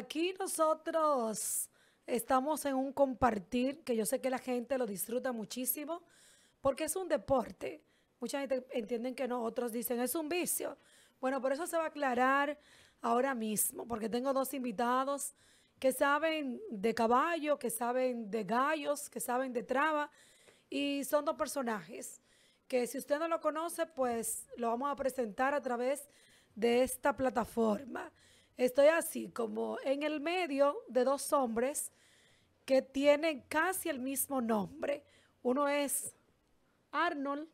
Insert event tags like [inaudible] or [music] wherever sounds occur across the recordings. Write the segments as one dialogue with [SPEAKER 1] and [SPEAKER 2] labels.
[SPEAKER 1] Aquí nosotros estamos en un compartir que yo sé que la gente lo disfruta muchísimo porque es un deporte. Mucha gente entiende que no, otros dicen es un vicio. Bueno, por eso se va a aclarar ahora mismo, porque tengo dos invitados que saben de caballo, que saben de gallos, que saben de traba, y son dos personajes que si usted no lo conoce, pues lo vamos a presentar a través de esta plataforma estoy así como en el medio de dos hombres que tienen casi el mismo nombre. Uno es Arnold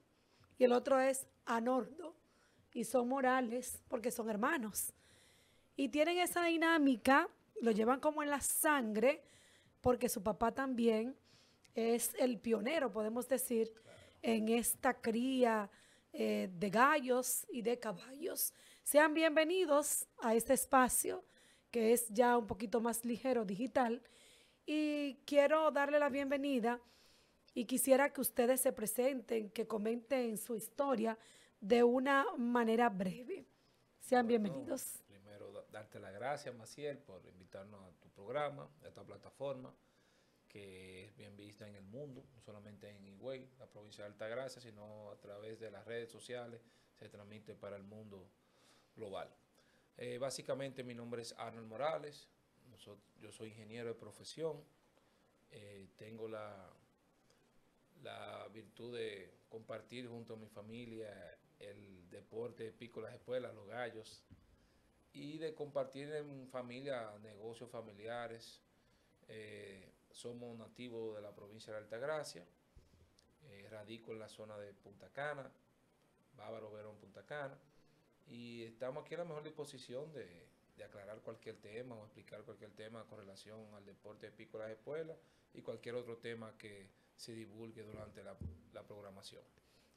[SPEAKER 1] y el otro es Anordo. Y son morales porque son hermanos. Y tienen esa dinámica, lo llevan como en la sangre, porque su papá también es el pionero, podemos decir, en esta cría eh, de gallos y de caballos. Sean bienvenidos a este espacio que es ya un poquito más ligero digital y quiero darle la bienvenida y quisiera que ustedes se presenten, que comenten su historia de una manera breve. Sean bienvenidos.
[SPEAKER 2] Primero, darte las gracias, Maciel, por invitarnos a tu programa, a esta plataforma que es bien vista en el mundo, no solamente en Higüey, la provincia de Altagracia, sino a través de las redes sociales, se transmite para el mundo global. Eh, básicamente mi nombre es Arnold Morales, yo soy ingeniero de profesión, eh, tengo la, la virtud de compartir junto a mi familia el deporte de pico, las espuelas, los gallos, y de compartir en familia negocios familiares. Eh, somos nativos de la provincia de Altagracia, radico en la zona de Punta Cana, Bávaro Verón Punta Cana y estamos aquí a la mejor disposición de, aclarar cualquier tema o explicar cualquier tema con relación al deporte de pico y las espuela y cualquier otro tema que se divulgue durante la, programación.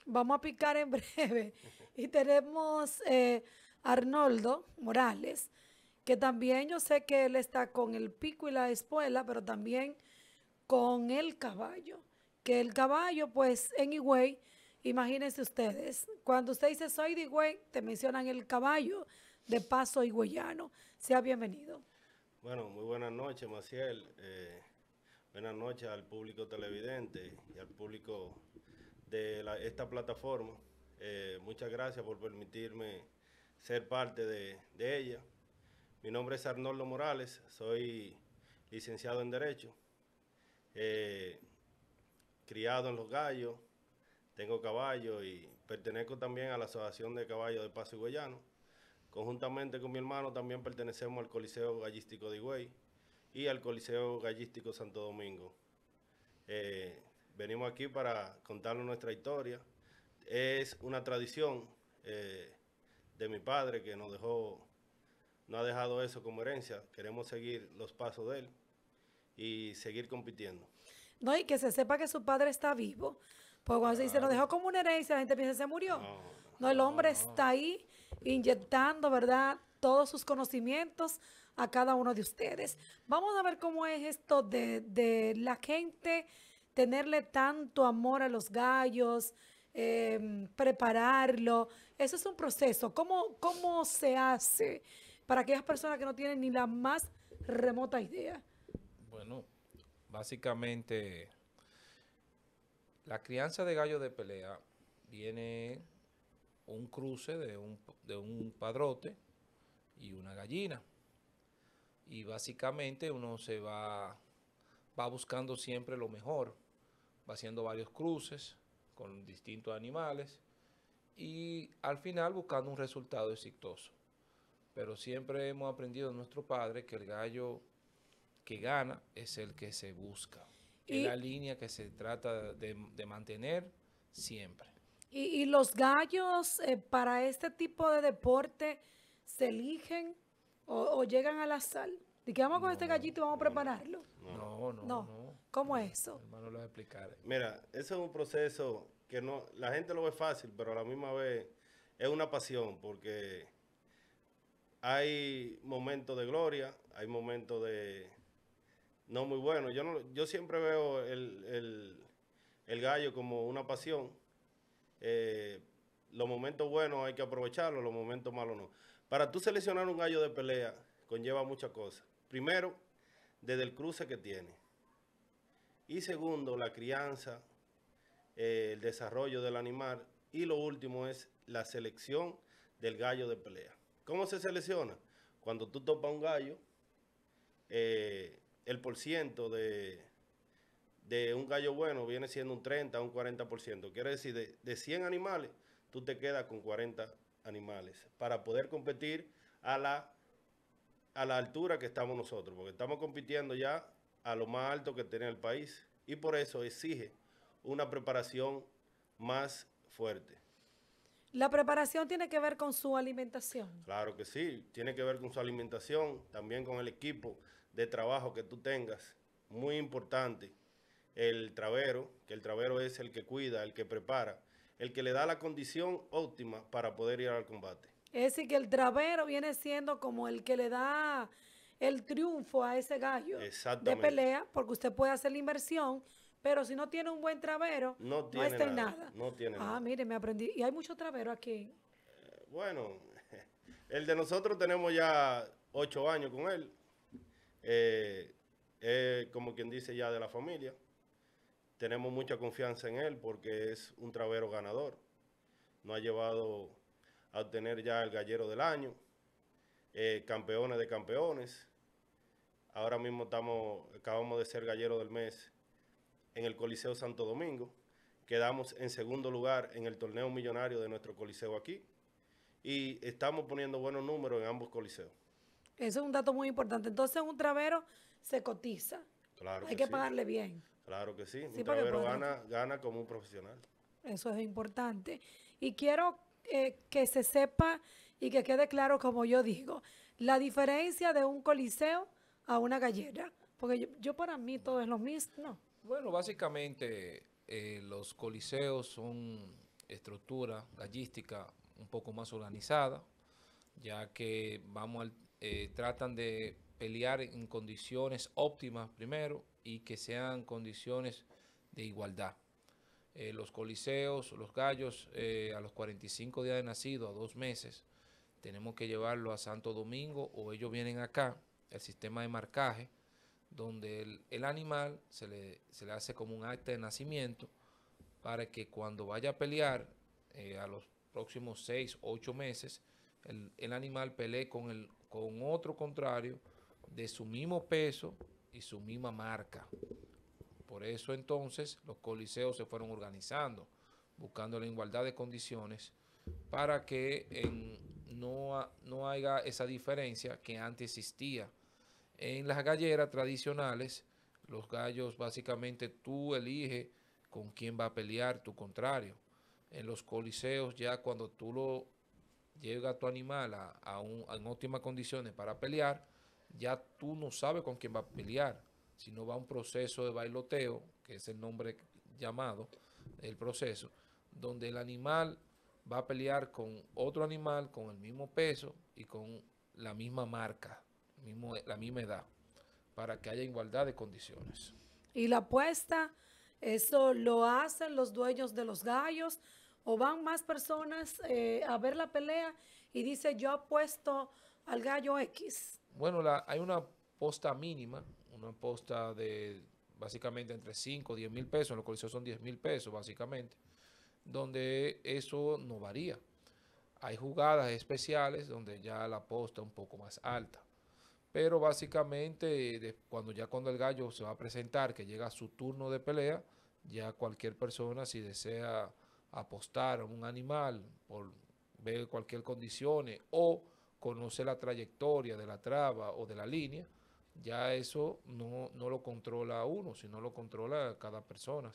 [SPEAKER 1] Vamos a picar en [laughs] breve y tenemos eh, Arnoldo Morales, que también yo sé que él está con el pico y la espuela, pero también con el caballo, que el caballo pues en Higüey Imagínense ustedes, cuando usted dice soy de Higüey, te mencionan el caballo de paso higüeyano. Sea bienvenido.
[SPEAKER 3] Bueno, muy buenas noches, Maciel. Eh, buenas noches al público televidente y al público de esta plataforma. Eh, muchas gracias por permitirme ser parte de, ella. Mi nombre es Arnoldo Morales, soy licenciado en Derecho, eh, criado en Los Gallos, tengo caballo y pertenezco también a la Asociación de Caballos de Paso Higüeyano. Conjuntamente con mi hermano también pertenecemos al Coliseo Gallístico de Higüey y al Coliseo Gallístico Santo Domingo. Eh, venimos aquí para contarles nuestra historia. Es una tradición eh, de mi padre que nos dejó, no ha dejado eso como herencia. Queremos seguir los pasos de él y seguir compitiendo.
[SPEAKER 1] No, y que se sepa que su padre está vivo, porque cuando se dice, dejó como una herencia, la gente piensa, se murió. No, el hombre está ahí inyectando, ¿verdad? Todos sus conocimientos a cada uno de ustedes. Vamos a ver cómo es esto de, la gente tenerle tanto amor a los gallos, em, prepararlo. Eso es un proceso. ¿Cómo, ¿Cómo se hace para aquellas personas que no tienen ni la más remota idea?
[SPEAKER 2] Bueno, básicamente la crianza de gallo de pelea viene un cruce de un, padrote y una gallina. Y básicamente uno se va, va buscando siempre lo mejor, va haciendo varios cruces con distintos animales y al final buscando un resultado exitoso. Pero siempre hemos aprendido de nuestro padre que el gallo que gana es el que se busca es la línea que se trata de, mantener siempre.
[SPEAKER 1] ¿Y, los gallos eh, para este tipo de deporte se eligen o, llegan a la sal? qué vamos con este gallito y vamos a prepararlo?
[SPEAKER 3] No, no, no.
[SPEAKER 1] ¿Cómo es eso? Hermano, lo explicar.
[SPEAKER 3] Mira, eso es un proceso que no, la gente lo ve fácil, pero a la misma vez es una pasión porque hay momentos de gloria, hay momentos de, no muy bueno. Yo, yo siempre veo el, gallo como una pasión. Eh, los momentos buenos hay que aprovecharlos, los momentos malos no. Para tú seleccionar un gallo de pelea conlleva muchas cosas. Primero, desde el cruce que tiene. Y segundo, la crianza, eh, el desarrollo del animal. Y lo último es la selección del gallo de pelea. ¿Cómo se selecciona? Cuando tú topas un gallo, eh, el por de, de un gallo bueno viene siendo un 30, un 40%. Quiere decir, de, 100 animales, tú te quedas con 40 animales para poder competir a la, a la altura que estamos nosotros, porque estamos compitiendo ya a lo más alto que tiene el país y por eso exige una preparación más fuerte.
[SPEAKER 1] La preparación tiene que ver con su alimentación.
[SPEAKER 3] Claro que sí, tiene que ver con su alimentación, también con el equipo de trabajo que tú tengas, muy importante, el travero, que el travero es el que cuida, el que prepara, el que le da la condición óptima para poder ir al combate.
[SPEAKER 1] Es decir, que el travero viene siendo como el que le da el triunfo a ese gallo de pelea, porque usted puede hacer la inversión, pero si no tiene un buen travero, no está nada, nada,
[SPEAKER 3] No tiene ah,
[SPEAKER 1] mire, me aprendí. Y hay mucho traveros aquí.
[SPEAKER 3] Eh, bueno, [laughs] el de nosotros tenemos ya ocho años con él. Eh, como quien dice ya de la familia. Tenemos mucha confianza en él porque es un travero ganador. Nos ha llevado a obtener ya el gallero del año, eh, campeones de campeones. Ahora mismo estamos, acabamos de ser gallero del mes en el Coliseo Santo Domingo. Quedamos en segundo lugar en el torneo millonario de nuestro coliseo aquí. Y estamos poniendo buenos números en ambos coliseos.
[SPEAKER 1] Eso es un dato muy importante. Entonces, un travero se cotiza. Claro Hay que, pagarle bien.
[SPEAKER 3] Claro que sí. un travero pues, gana, como un profesional.
[SPEAKER 1] Eso es importante. Y quiero eh, que se sepa y que quede claro, como yo digo, la diferencia de un coliseo a una gallera. Porque yo, para mí todo es lo mismo.
[SPEAKER 2] Bueno, básicamente eh, los coliseos son estructura gallística un poco más organizada, ya que vamos al, eh, tratan de pelear en condiciones óptimas primero y que sean condiciones de igualdad. Eh, los coliseos, los gallos, eh, a los 45 días de nacido, a dos meses, tenemos que llevarlo a Santo Domingo o ellos vienen acá, el sistema de marcaje, donde el, animal se le, hace como un acta de nacimiento para que cuando vaya a pelear a los próximos 6 o 8 meses, el, el, animal pelee con el, con otro contrario de su mismo peso y su misma marca. Por eso entonces los coliseos se fueron organizando, buscando la igualdad de condiciones para que no, no haya esa diferencia que antes existía. En las galleras tradicionales, los gallos básicamente tú eliges con quién va a pelear tu contrario. En los coliseos ya cuando tú lo llega tu animal a, a un, en óptimas condiciones para pelear, ya tú no sabes con quién va a pelear, sino va a un proceso de bailoteo, que es el nombre llamado, el proceso, donde el animal va a pelear con otro animal con el mismo peso y con la misma marca, mismo, la misma edad, para que haya
[SPEAKER 1] igualdad de condiciones. Y la apuesta, eso lo hacen los dueños de los gallos, o van más personas eh, a ver la pelea y dice yo apuesto al gallo X?
[SPEAKER 2] Bueno, hay una posta mínima, una aposta de básicamente entre 5 o 10 mil pesos, en los coliseos son 10 mil pesos básicamente, donde eso no varía. Hay jugadas especiales donde ya la aposta es un poco más alta. Pero básicamente, cuando ya cuando el gallo se va a presentar, que llega su turno de pelea, ya cualquier persona si desea apostar a un animal por ver cualquier condición o conocer la trayectoria de la traba o de la línea, ya eso no, no lo controla uno, sino lo controla cada persona.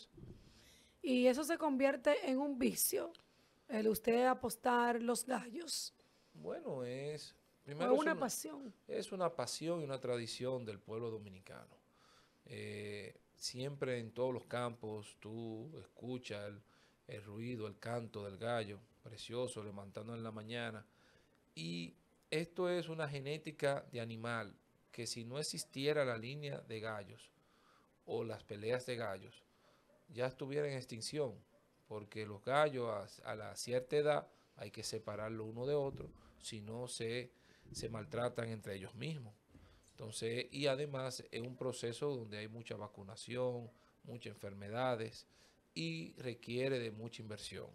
[SPEAKER 1] Y eso se convierte en un vicio, el usted apostar los gallos.
[SPEAKER 2] Bueno, es... Primero una, pasión. Es una pasión y una tradición del pueblo dominicano. Eh, siempre en todos los campos tú escuchas... El, el ruido, el canto del gallo, precioso, levantando en la mañana. Y esto es una genética de animal que si no existiera la línea de gallos o las peleas de gallos, ya estuviera en extinción, porque los gallos a, la cierta edad hay que separarlo uno de otro, si no se, se maltratan entre ellos mismos. Entonces, y además es un proceso donde hay mucha vacunación, muchas enfermedades, y requiere de mucha inversión.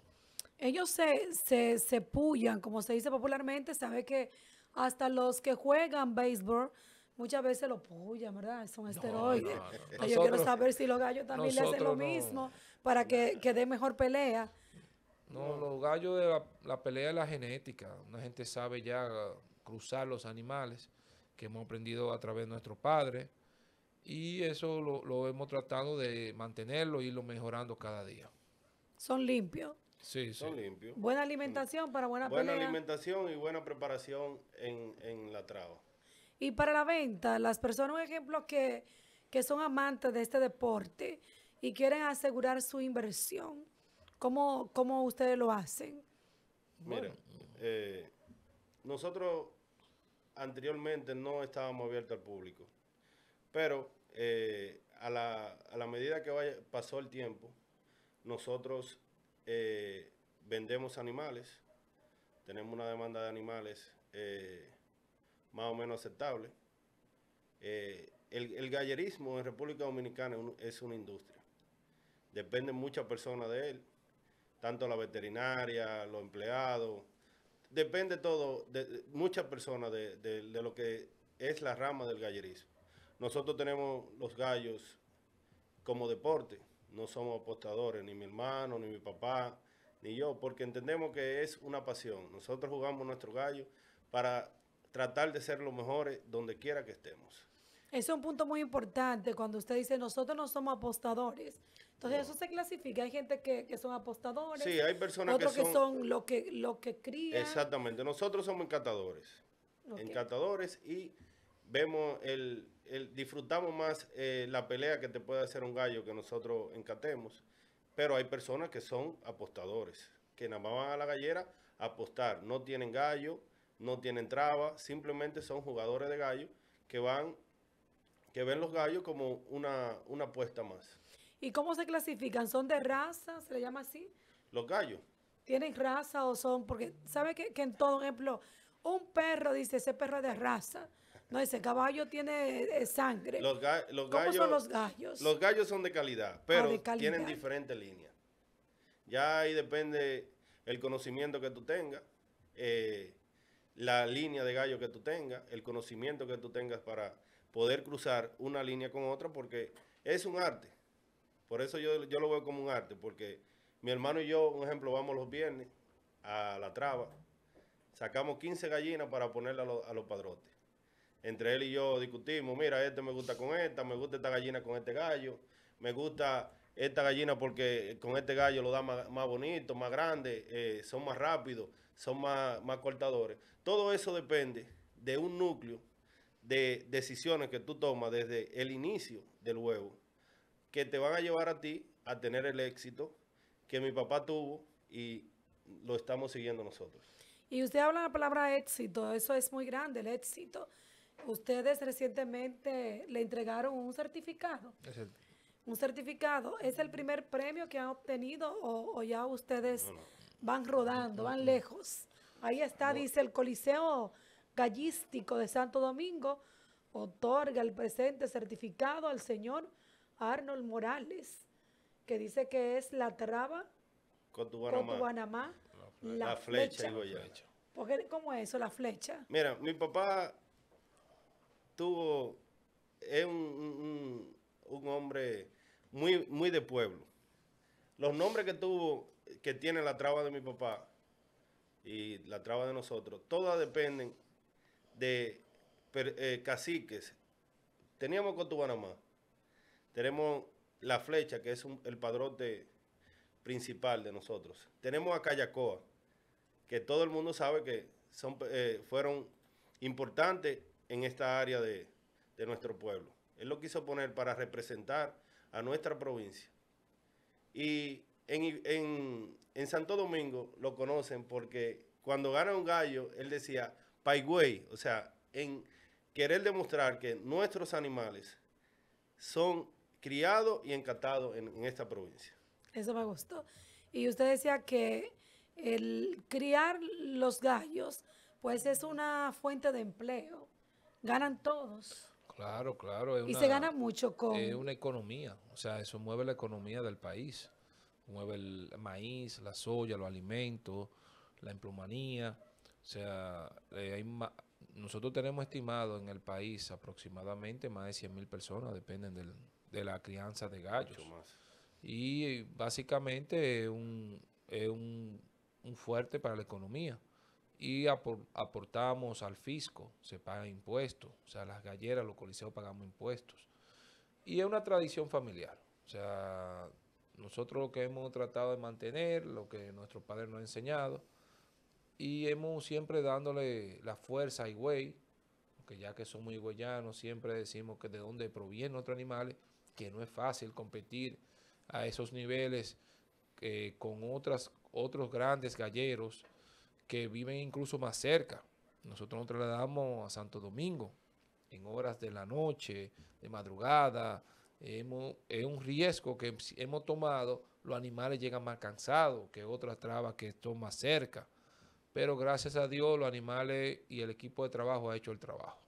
[SPEAKER 1] Ellos se, se, se pullan, como se dice popularmente, sabe que hasta los que juegan béisbol muchas veces lo pullan ¿verdad? Son esteroides. yo quiero saber si los gallos también le hacen lo mismo para que, que dé mejor pelea. No,
[SPEAKER 2] los gallos de la, pelea es la genética. Una gente sabe ya cruzar los animales que hemos aprendido a través de nuestro padre y eso lo, hemos tratado de mantenerlo y irlo mejorando cada día.
[SPEAKER 1] ¿Son limpios?
[SPEAKER 2] Sí, son limpios.
[SPEAKER 1] Buena alimentación mm. para buena Buena
[SPEAKER 2] alimentación y buena
[SPEAKER 3] preparación en, la traba.
[SPEAKER 1] Y para la venta, las personas, un ejemplo, que, son amantes de este deporte y quieren asegurar su inversión, ¿cómo, cómo ustedes lo hacen?
[SPEAKER 3] Miren, eh, nosotros anteriormente no estábamos abiertos al público, pero eh, a, la, medida que pasó el tiempo, nosotros eh, vendemos animales, tenemos una demanda de animales eh, más o menos aceptable. el, gallerismo en República Dominicana es una industria. Dependen muchas personas de él, tanto la veterinaria, los empleados, depende todo, de, muchas personas de lo que es la rama del gallerismo. Nosotros tenemos los gallos como deporte. No somos apostadores, ni mi hermano, ni mi papá, ni yo, porque entendemos que es una pasión. Nosotros jugamos nuestro gallo para tratar de ser los mejores donde quiera que estemos.
[SPEAKER 1] Ese es un punto muy importante cuando usted dice nosotros no somos apostadores. Entonces eso se clasifica. Hay gente que, son apostadores. Sí, hay personas que son, que son lo que lo que crían.
[SPEAKER 3] Exactamente. Nosotros somos encantadores. Encantadores y vemos el disfrutamos más eh, la pelea que te puede hacer un gallo que nosotros encatemos, pero hay personas que son apostadores, que nada más van a la gallera a apostar, no tienen gallo, no tienen traba, simplemente son jugadores de gallo que van, que ven los gallos como una, una apuesta más.
[SPEAKER 1] ¿Y cómo se clasifican? ¿Son de raza? ¿Se le llama así? Los gallos. ¿Tienen raza o son? Porque, ¿sabe que, que en todo ejemplo, un perro dice, ese perro es de raza, no, ese caballo tiene eh, sangre. Los,
[SPEAKER 3] gallos, son los gallos? son de calidad, ah, pero tienen diferentes líneas. Ya ahí depende el conocimiento que tú tengas, eh, la línea de gallo que tú tengas, el conocimiento que tú tengas para poder cruzar una línea con otra, porque es un arte. Por eso yo, lo veo como un arte, porque mi hermano y yo, un ejemplo, vamos los viernes a la traba, sacamos 15 gallinas para ponerlas a los padrotes. Entre él y yo discutimos, mira, este me gusta con esta, me gusta esta gallina con este gallo, me gusta esta gallina porque con este gallo lo da más, bonito, más grande, eh, son más rápidos, son más, más cortadores. Todo eso depende de un núcleo de decisiones que tú tomas desde el inicio del huevo, que te van a llevar a ti a tener el éxito que mi papá tuvo y lo estamos siguiendo nosotros.
[SPEAKER 1] Y usted habla la palabra éxito, eso es muy grande, el éxito ustedes recientemente le entregaron un certificado. Un certificado. ¿Es el primer premio que han obtenido o, ya ustedes van rodando, van lejos? Ahí está, dice el Coliseo Gallístico de Santo Domingo. Otorga el presente certificado al señor Arnold Morales, que dice que es la traba
[SPEAKER 3] con tu Guanamá.
[SPEAKER 1] La, flecha, ¿Cómo es eso, la flecha?
[SPEAKER 3] Mira, mi papá tuvo, es un, hombre muy, muy de pueblo. Los nombres que tuvo, que tiene la traba de mi papá y la traba de nosotros, todas dependen de eh, caciques. Teníamos Cotubanamá, tenemos La Flecha, que es el padrote principal de nosotros. Tenemos a Cayacoa, que todo el mundo sabe que son, eh, fueron importantes en esta área de, nuestro pueblo. Él lo quiso poner para representar a nuestra provincia. Y en, Santo Domingo lo conocen porque cuando gana un gallo, él decía, Paigüey, o sea, en querer demostrar que nuestros animales son criados y encantados en esta provincia.
[SPEAKER 1] Eso me gustó. Y usted decía que el criar los gallos, pues es una fuente de empleo ganan todos.
[SPEAKER 2] Claro, claro. y se gana mucho con... Es una economía, o sea, eso mueve la economía del país. Mueve el maíz, la soya, los alimentos, la emplumanía. O sea, eh, nosotros tenemos estimado en el país aproximadamente más de 100 mil personas, dependen de la crianza de gallos. Y eh, básicamente es un, es un fuerte para la economía y aportamos al fisco, se paga impuestos, o sea, las galleras, los coliseos pagamos impuestos. Y es una tradición familiar, o sea, nosotros lo que hemos tratado de mantener, lo que nuestro padre nos ha enseñado, y hemos siempre dándole la fuerza a güey que ya que somos higüeyanos, siempre decimos que de dónde provienen otros animales, que no es fácil competir a esos niveles eh, con otras, otros grandes galleros, que viven incluso más cerca. Nosotros nos trasladamos a Santo Domingo en horas de la noche, de madrugada. es un riesgo que hemos tomado. Los animales llegan más cansados que otras trabas que están más cerca. Pero gracias a Dios, los animales y el equipo de trabajo ha hecho el trabajo.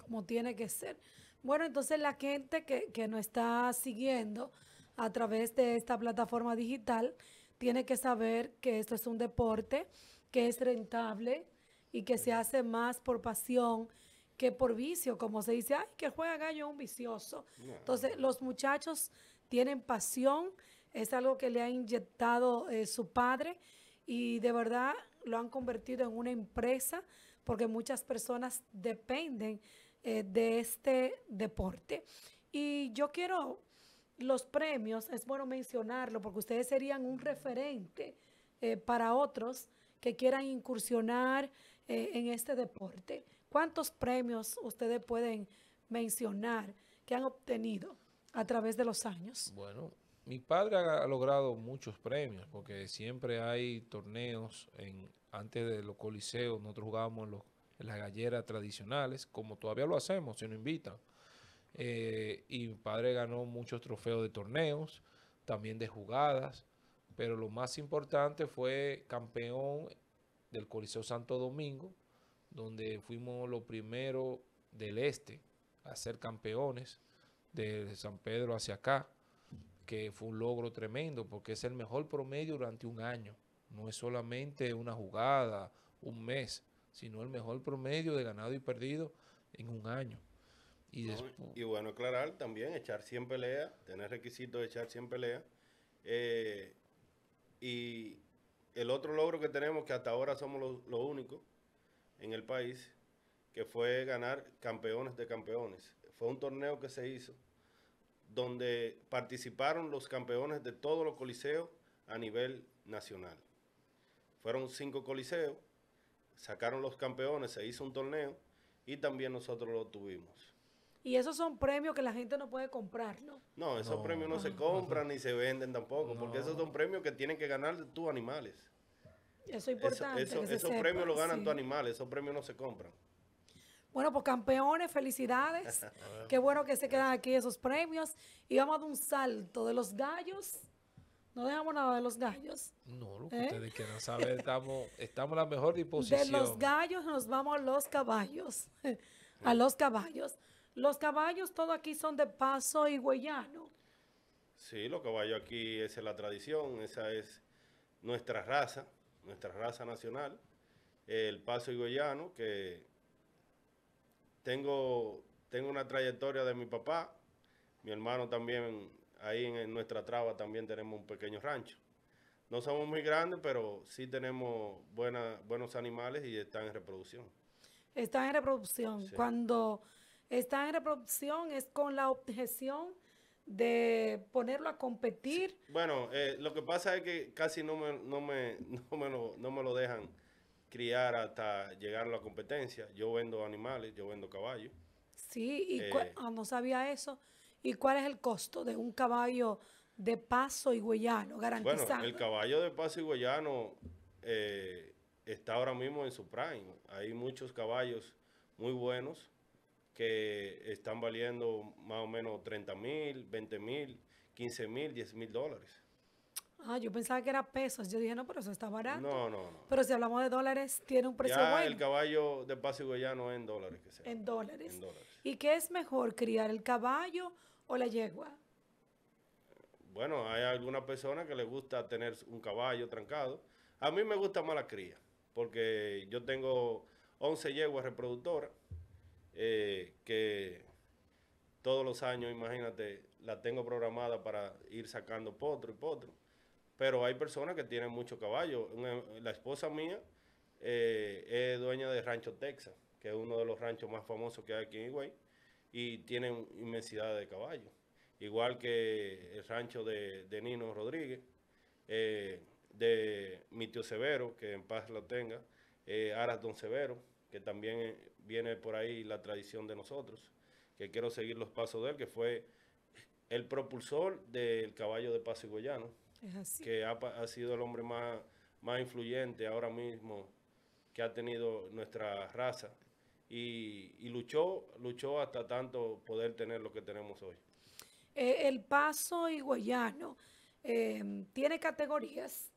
[SPEAKER 1] Como tiene que ser. Bueno, entonces la gente que, que nos está siguiendo a través de esta plataforma digital tiene que saber que esto es un deporte que es rentable y que se hace más por pasión que por vicio, como se dice, ay, que juega gallo un vicioso. Entonces, los muchachos tienen pasión, es algo que le ha inyectado eh, su padre y de verdad lo han convertido en una empresa porque muchas personas dependen eh, de este deporte. Y yo quiero los premios, es bueno mencionarlo porque ustedes serían un referente eh, para otros que quieran incursionar eh, en este deporte? ¿Cuántos premios ustedes pueden mencionar que han obtenido a través de los años?
[SPEAKER 2] Bueno, mi padre ha, logrado muchos premios porque siempre hay torneos. En, antes de los coliseos, nosotros jugábamos las galleras tradicionales, como todavía lo hacemos, si nos invitan. Eh, y mi padre ganó muchos trofeos de torneos, también de jugadas pero lo más importante fue campeón del Coliseo Santo Domingo, donde fuimos los primeros del este a ser campeones de San Pedro hacia acá, que fue un logro tremendo porque es el mejor promedio durante un año. No es solamente una jugada, un mes, sino el mejor promedio de ganado y perdido en un año.
[SPEAKER 3] Y, bueno, aclarar también, echar 100 peleas, tener requisitos de echar 100 peleas. Eh, y el otro logro que tenemos, que hasta ahora somos los lo únicos en el país, que fue ganar campeones de campeones. Fue un torneo que se hizo donde participaron los campeones de todos los coliseos a nivel nacional. Fueron cinco coliseos, sacaron los campeones, se hizo un torneo y también nosotros lo tuvimos.
[SPEAKER 1] Y esos son premios que la gente no puede comprar, ¿no?
[SPEAKER 3] No, esos premios no se compran ni se venden tampoco, porque esos son premios que tienen que ganar tus animales.
[SPEAKER 1] Eso es importante. esos premios los ganan tus
[SPEAKER 3] animales, esos premios no se compran.
[SPEAKER 1] Bueno, pues campeones, felicidades. [laughs] Qué bueno que se quedan aquí esos premios. Y vamos a dar un salto de los gallos. No dejamos nada de los gallos.
[SPEAKER 2] No, lo que ¿Eh? ustedes quieran saber, estamos, estamos la mejor disposición. De los
[SPEAKER 1] gallos nos vamos a los caballos. [laughs] a los caballos. Los caballos, todos aquí son de paso y Guayano.
[SPEAKER 3] Sí, los caballos aquí, esa es la tradición, esa es nuestra raza, nuestra raza nacional, el paso y Guayano, que tengo, tengo una trayectoria de mi papá, mi hermano también, ahí en, nuestra traba también tenemos un pequeño rancho. No somos muy grandes, pero sí tenemos buenos animales y están en reproducción.
[SPEAKER 1] Están en reproducción. Cuando Está en reproducción, es con la objeción de ponerlo a competir.
[SPEAKER 3] Bueno, eh, lo que pasa es que casi no me, no me, [laughs] no me, lo, dejan criar hasta llegar a la competencia. Yo vendo animales, yo vendo caballos.
[SPEAKER 1] Sí, y eh. ah, no sabía eso. ¿Y cuál es el costo de un caballo de paso y guayano garantizado? Bueno, el
[SPEAKER 3] caballo de paso y guayano eh, está ahora mismo en su prime. Hay muchos caballos muy buenos que están valiendo más o menos 30 mil, 20 mil, 15 mil, 10 mil dólares.
[SPEAKER 1] Ah, yo pensaba que era pesos. Yo dije, no, pero eso está barato. No, no, no. Pero si hablamos de dólares, tiene un precio ya el
[SPEAKER 3] caballo de Paso Goyano es en dólares. Que sea.
[SPEAKER 1] En dólares. En dólares. ¿Y qué es mejor, criar el caballo o la yegua?
[SPEAKER 3] Bueno, hay alguna persona que le gusta tener un caballo trancado. A mí me gusta más la cría, porque yo tengo 11 yeguas reproductoras eh, que todos los años, imagínate, la tengo programada para ir sacando potro y potro. Pero hay personas que tienen mucho caballo. Em, la esposa mía eh, es dueña de Rancho Texas, que es uno de los ranchos más famosos que hay aquí en Higüey, y tiene inmensidad de caballos. Igual que el rancho de, Nino Rodríguez, eh, de mi tío Severo, que en paz lo tenga, eh, Aras Don Severo, que también viene por ahí la tradición de nosotros, que quiero seguir los pasos de él, que fue el propulsor del caballo de Paso guayano que ha, ha, sido el hombre más, más influyente ahora mismo que ha tenido nuestra raza. Y, y, luchó, luchó hasta tanto poder tener lo que tenemos hoy.
[SPEAKER 1] Eh, el paso higüeyano em, tiene categorías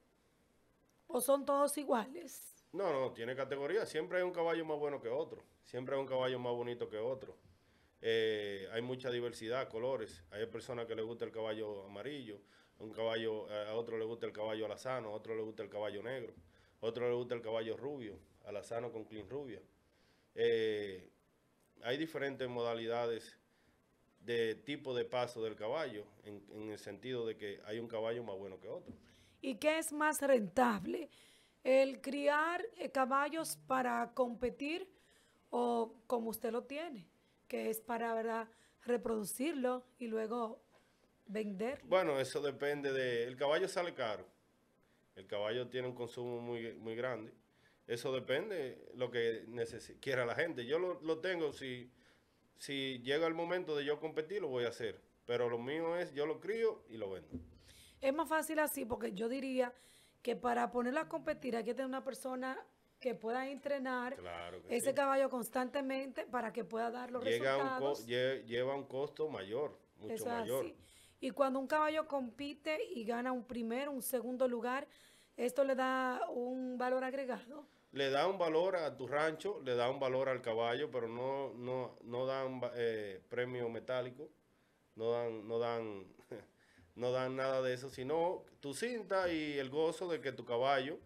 [SPEAKER 1] o son todos iguales.
[SPEAKER 3] No, no, tiene categorías. Siempre hay un caballo más bueno que otro siempre hay un caballo más bonito que otro. Eh, hay mucha diversidad, colores. Hay personas que les gusta el caballo amarillo, un caballo, a otro le gusta el caballo alazano, a otro le gusta el caballo negro, a otro le gusta el caballo rubio, alazano con clean rubia. Eh, hay diferentes modalidades de tipo de paso del caballo, en, en, el sentido de que hay un caballo más bueno que otro.
[SPEAKER 1] ¿Y qué es más rentable? ¿El criar eh, caballos para competir o como usted lo tiene, que es para ¿verdad? reproducirlo y luego vender.
[SPEAKER 3] Bueno, eso depende de... El caballo sale caro. El caballo tiene un consumo muy, muy grande. Eso depende lo que quiera la gente. Yo lo, tengo, si, si llega el momento de yo competir, lo voy a hacer. Pero lo mío es, yo lo crío y lo vendo.
[SPEAKER 1] Es más fácil así, porque yo diría que para ponerla a competir hay que tener una persona que pueda entrenar ese caballo constantemente para que pueda dar los resultados.
[SPEAKER 3] lleva un costo mayor,
[SPEAKER 1] Y cuando un caballo compite y gana un primero, un segundo lugar, esto le da un valor agregado.
[SPEAKER 3] Le da un valor a tu rancho, le da un valor al caballo, pero no, no, no dan eh, premio metálico, no dan, no dan, [laughs] no dan nada de eso, sino tu cinta y el gozo de que tu caballo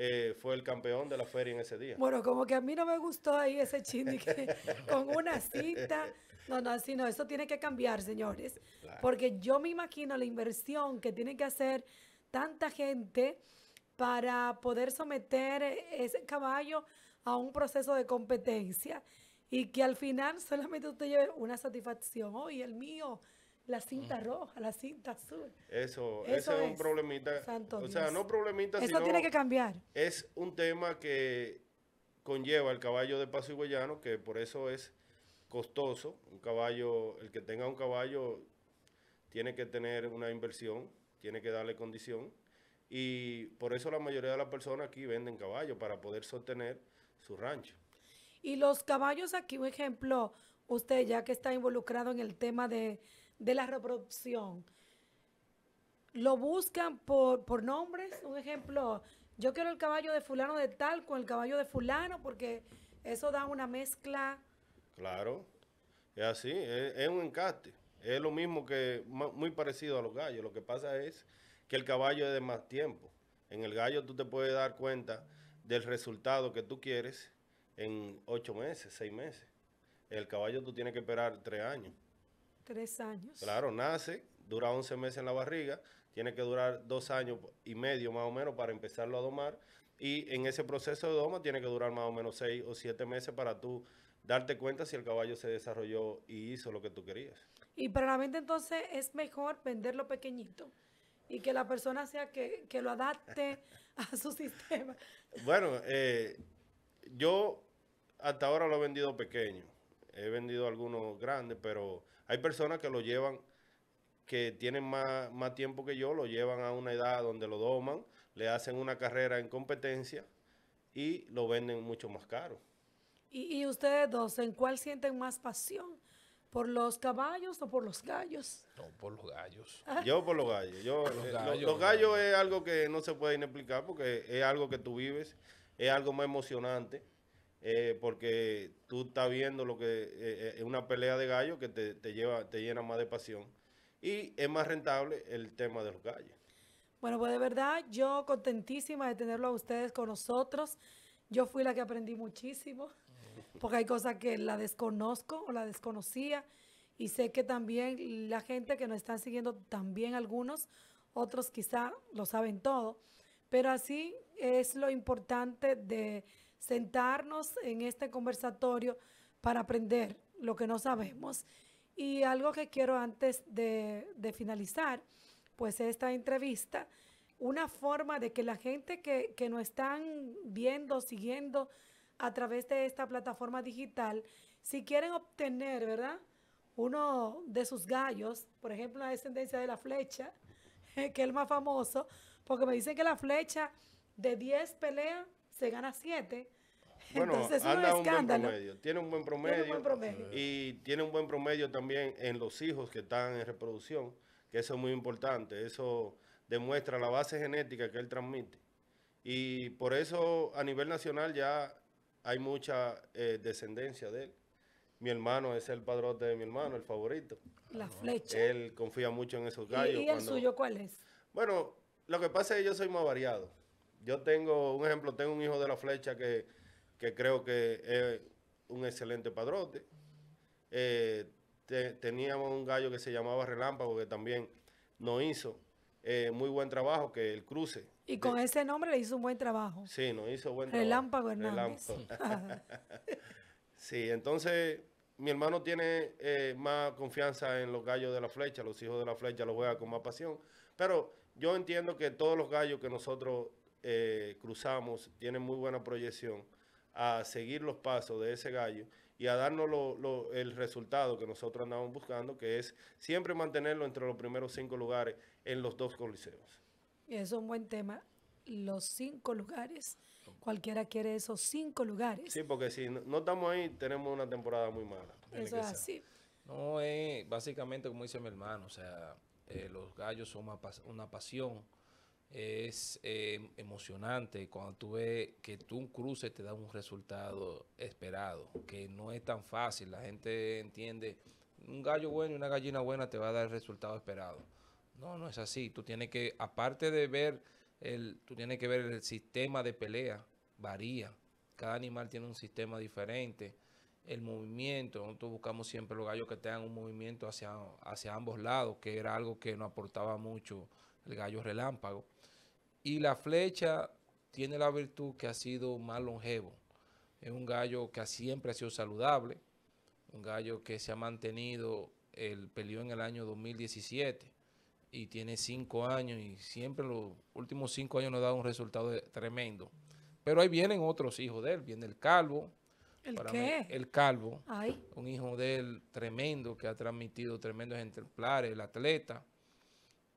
[SPEAKER 3] eh, fue el campeón de la feria en ese día. Bueno, como
[SPEAKER 1] que a mí no me gustó ahí ese chindi [laughs] con una cita. No, no, así no, eso tiene que cambiar, señores. Porque yo me imagino la inversión que tiene que hacer tanta gente para poder someter ese caballo a un proceso de competencia y que al final solamente usted lleve una satisfacción. Oye, el mío la mm. cinta roja, la cinta azul.
[SPEAKER 3] Eso, ese es un problemita. o sea, no problemita, Eso tiene que cambiar. Es un tema que conlleva el caballo de paso higüeyano, que por eso es costoso. Un caballo, el que tenga un caballo tiene que tener una inversión, tiene que darle condición. Y por eso la mayoría de las personas aquí venden caballo para poder sostener su rancho.
[SPEAKER 1] Y los caballos aquí, un ejemplo, usted ya que está involucrado en el tema de, de la reproducción. Lo buscan por, nombres, un ejemplo, yo quiero el caballo de fulano de tal con el caballo de fulano, porque eso da una mezcla.
[SPEAKER 3] Claro, es así, es, un encaste. Es lo mismo que, muy parecido a los gallos. Lo que pasa es que el caballo es de más tiempo. En el gallo tú te puedes dar cuenta del resultado que tú quieres en ocho meses, seis meses. El caballo tú tienes que esperar tres años.
[SPEAKER 1] Tres años. Claro,
[SPEAKER 3] nace, dura 11 meses en la barriga, tiene que durar dos años y medio más o menos para empezarlo a domar. Y en ese proceso de doma tiene que durar más o menos seis o siete meses para tú darte cuenta si el caballo se desarrolló y hizo lo que tú querías.
[SPEAKER 1] Y para la venta entonces es mejor venderlo pequeñito y que la persona sea que, que lo adapte a su [laughs] sistema.
[SPEAKER 3] Bueno, eh, yo hasta ahora lo he vendido pequeño. He vendido algunos grandes, pero hay personas que lo llevan, que tienen más, más tiempo que yo, lo llevan a una edad donde lo doman, le hacen una carrera en competencia y lo venden mucho más caro.
[SPEAKER 1] Y, ustedes dos, ¿en cuál sienten más pasión? ¿Por los caballos o por los gallos?
[SPEAKER 2] No, por los gallos. Ah.
[SPEAKER 3] Yo por los gallos. los, eh, gallos, es algo que no se puede inexplicar porque es algo que tú vives, es algo más emocionante. Eh, porque tú estás viendo lo que eh, eh, es una pelea de gallos que te, lleva, te llena más de pasión. Y es más rentable el tema de los gallos.
[SPEAKER 1] Bueno, pues de verdad, yo contentísima de tenerlo a ustedes con nosotros. Yo fui la que aprendí muchísimo, [laughs] porque hay cosas que la desconozco o la desconocía. Y sé que también la gente que nos están siguiendo, también algunos, otros quizá lo saben todo. Pero así es lo importante de sentarnos en este conversatorio para aprender lo que no sabemos. Y algo que quiero antes de, finalizar, pues esta entrevista, una forma de que la gente que, que nos están viendo, siguiendo a través de esta plataforma digital, si quieren obtener, ¿verdad? Uno de sus gallos, por ejemplo, la descendencia de la flecha, [laughs] que es el más famoso, porque me dicen que la flecha de 10 peleas, se gana siete, [laughs] Entonces, es un, escándalo.
[SPEAKER 3] Tiene un buen promedio. Tiene un buen promedio. Eh, y tiene un buen promedio también en los hijos que están en reproducción, que eso es muy importante. Eso demuestra la base genética que él transmite. Y por eso a nivel nacional ya hay mucha eh, descendencia de él. Mi hermano es el padrote de mi hermano, el favorito.
[SPEAKER 1] La flecha.
[SPEAKER 3] Él confía mucho en esos gallos. ¿Y, el suyo cuál es? Bueno, lo que pasa es que yo soy más variado. Yo tengo, un ejemplo, tengo un hijo de la flecha que, creo que es un excelente padrote. Eh, teníamos un gallo que se llamaba Relámpago que también nos hizo eh, muy buen trabajo, que el cruce.
[SPEAKER 1] Y con ese nombre le hizo un buen trabajo.
[SPEAKER 3] Sí, nos hizo buen trabajo. Relámpago Hernández.
[SPEAKER 1] [laughs]
[SPEAKER 3] sí, entonces mi hermano tiene eh, más confianza en los gallos de la flecha, los hijos de la flecha los juega con más pasión, pero yo entiendo que todos los gallos que nosotros eh, cruzamos tiene muy buena proyección a seguir los pasos de ese gallo y a darnos el resultado que nosotros andamos buscando, que es siempre mantenerlo entre los primeros cinco lugares en los dos coliseos.
[SPEAKER 1] Y eso es un buen tema los cinco lugares. Cualquiera quiere esos cinco lugares.
[SPEAKER 3] Sí, porque si no, estamos
[SPEAKER 2] ahí, tenemos una temporada muy mala.
[SPEAKER 1] Eso es así.
[SPEAKER 2] No, es básicamente como dice mi hermano, o sea, eh, los gallos son una pasión es em, emocionante cuando tú ves que tú un cruce te da un resultado esperado, que no es tan fácil. La gente entiende, un gallo bueno y una gallina buena te va a dar el resultado esperado. No, no es así. Tú tienes que, aparte de ver el, tú tienes que ver el sistema de pelea, varía. Cada animal tiene un sistema diferente. El movimiento, nosotros buscamos siempre los gallos que tengan un movimiento hacia, hacia ambos lados, que era algo que nos aportaba mucho el gallo relámpago. Y la flecha tiene la virtud que ha sido más longevo. Es un gallo que siempre ha sido saludable, un gallo que se ha mantenido, el peleó en el año 2017 y tiene cinco años y siempre los últimos cinco años nos dado un resultado tremendo. Pero ahí vienen otros hijos de él, viene el Calvo. ¿El para qué? el Calvo, un hijo de él tremendo que ha transmitido tremendos ejemplares, el atleta.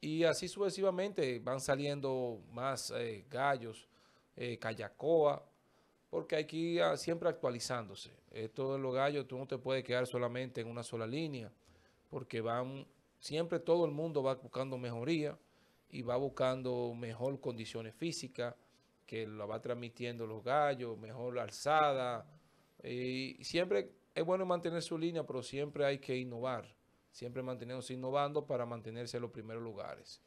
[SPEAKER 2] Y así sucesivamente van saliendo más eh, gallos, eh, callacoa, porque hay que ir ah, siempre actualizándose. Esto eh, de los gallos, tú no te puedes quedar solamente en una sola línea, porque van, siempre todo el mundo va buscando mejoría y va buscando mejor condiciones físicas, que lo va transmitiendo los gallos, mejor alzada. Eh, y siempre es bueno mantener su línea, pero siempre hay que innovar siempre mantenemos innovando para mantenerse en los primeros lugares.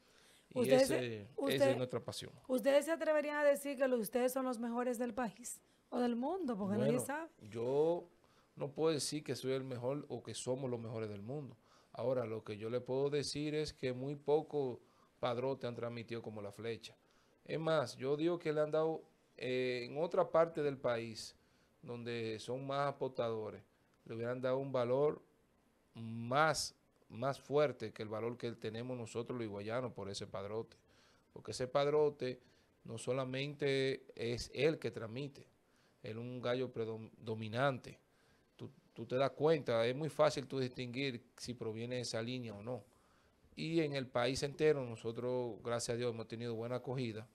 [SPEAKER 2] Y ese, esa es nuestra pasión.
[SPEAKER 1] ¿Ustedes se atreverían a decir que ustedes son los mejores del país o del mundo? Porque nadie sabe.
[SPEAKER 2] Yo no puedo decir que soy el mejor o que somos los mejores del mundo. Ahora, lo que yo le puedo decir es que muy poco padrote han transmitido como la flecha. Es más, yo digo que le han dado eh, en otra parte del país, donde son más apostadores, le hubieran dado un valor más, más fuerte que el valor que tenemos nosotros los higuayanos por ese padrote. Porque ese padrote no solamente es él que transmite, ...es un gallo predominante. Tú, te das cuenta, es muy fácil tú distinguir si proviene de esa línea o no. Y en el país entero nosotros, gracias a Dios, hemos tenido buena acogida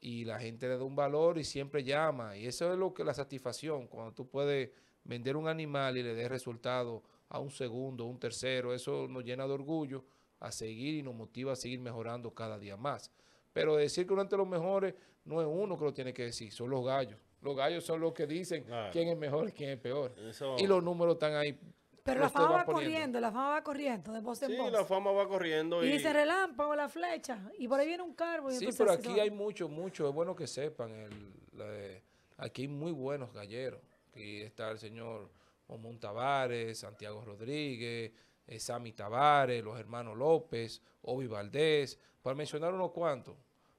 [SPEAKER 2] y la gente le da un valor y siempre llama. Y eso es lo que la satisfacción, cuando tú puedes vender un animal y le des resultado a un segundo, un tercero, eso nos llena de orgullo a seguir y nos motiva a seguir mejorando cada día más. Pero decir que uno de los mejores no es uno que lo tiene que decir, son los gallos. Los gallos son los que dicen quién es mejor y quién es peor. Y los números están ahí. Pero la fama va, corriendo,
[SPEAKER 1] la fama va corriendo de voz en sí, la fama
[SPEAKER 2] va corriendo. Y, se
[SPEAKER 1] relampa, o la flecha. Y por ahí viene un cargo sí, pero aquí hay
[SPEAKER 2] mucho, mucho. Es bueno que sepan. El, aquí hay muy buenos galleros. Aquí está el señor Omón Tavares, Santiago Rodríguez, eh, Sammy Sami Tavares, los hermanos López, Ovi Valdés, para mencionar unos cuantos.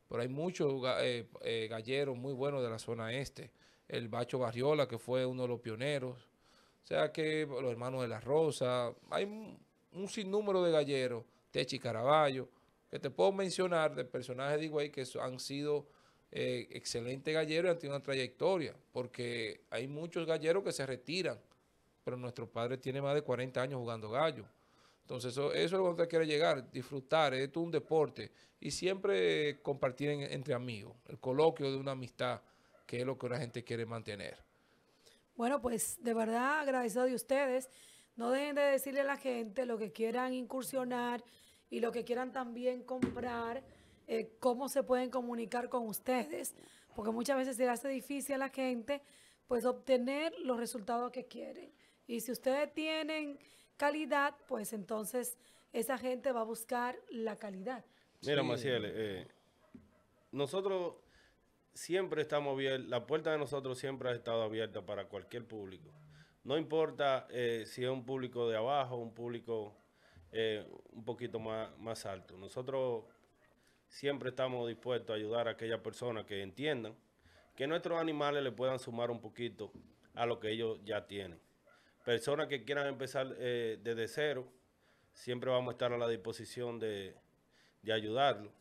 [SPEAKER 2] Pero hay muchos eh, eh, galleros muy buenos de la zona este. El Bacho Barriola, que fue uno de los pioneros. O sea que los hermanos de la Rosa, hay un, sinnúmero de galleros, Techi Caraballo, que te puedo mencionar de personajes de Higüey que han sido excelentes galleros y han tenido una trayectoria, porque hay muchos galleros que se retiran pero nuestro padre tiene más de 40 años jugando gallo. Entonces, eso, es lo que usted quiere llegar, disfrutar, esto es un deporte y siempre compartir entre amigos, el coloquio de una amistad, que es lo que la gente quiere mantener.
[SPEAKER 1] Bueno, pues de verdad agradecido de ustedes. No dejen de decirle a la gente lo que quieran incursionar y lo que quieran también comprar, eh, cómo se pueden comunicar con ustedes, porque muchas veces se le hace difícil a la gente pues obtener los resultados que quieren. Y si ustedes tienen calidad, pues entonces esa gente va a buscar la calidad.
[SPEAKER 3] Mira, Maciel, eh, nosotros siempre estamos bien. la puerta de nosotros siempre ha estado abierta para cualquier público. No importa eh, si es un público de abajo, un público eh, un poquito más alto. Nosotros siempre estamos dispuestos a ayudar a aquellas personas que entiendan que nuestros animales le puedan sumar un poquito a lo que ellos ya tienen personas que quieran empezar eh, desde cero, siempre vamos a estar a la disposición de, de ayudarlo.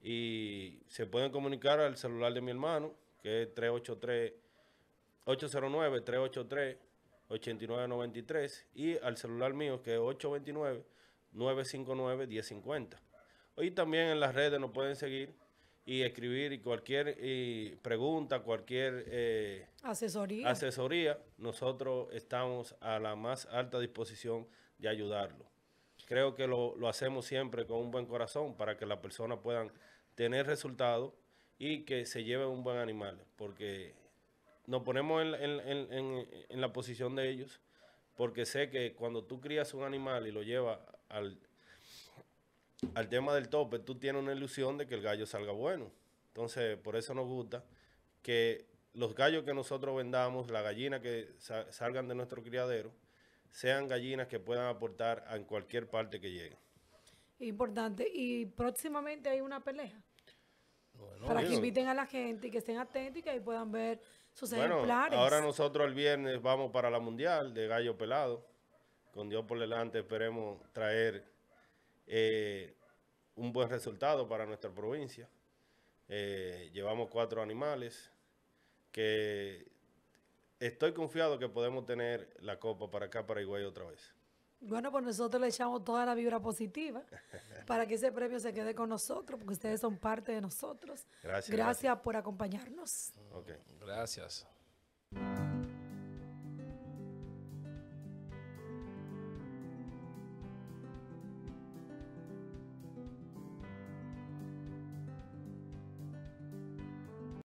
[SPEAKER 3] Y se pueden comunicar al celular de mi hermano, que es 383 809 383 8993 y al celular mío que es 829 959 1050. Y también en las redes nos pueden seguir y escribir cualquier pregunta, cualquier eh,
[SPEAKER 1] asesoría.
[SPEAKER 3] asesoría, nosotros estamos a la más alta disposición de ayudarlo. Creo que lo, hacemos siempre con un buen corazón para que las personas puedan tener resultados y que se lleven un buen animal, porque nos ponemos en, en la posición de ellos, porque sé que cuando tú crías un animal y lo llevas al al tema del tope, tú tienes una ilusión de que el gallo salga bueno. Entonces, por eso nos gusta que los gallos que nosotros vendamos, las gallinas que salgan de nuestro criadero, sean gallinas que puedan aportar en cualquier parte que llegue.
[SPEAKER 1] Importante. Y próximamente hay una pelea. para que inviten a la gente y que estén atentos y puedan ver sus bueno, Ahora
[SPEAKER 3] nosotros el viernes vamos para la Mundial de Gallo Pelado. Con Dios por delante esperemos traer eh, un buen resultado para nuestra provincia. Eh, llevamos cuatro animales que estoy confiado que podemos tener la copa para acá, para Higüey otra vez.
[SPEAKER 1] Bueno, pues nosotros le echamos toda la vibra positiva [laughs] para que ese premio se quede con nosotros, porque ustedes son parte de nosotros. Gracias. Gracias, por acompañarnos.
[SPEAKER 2] Gracias.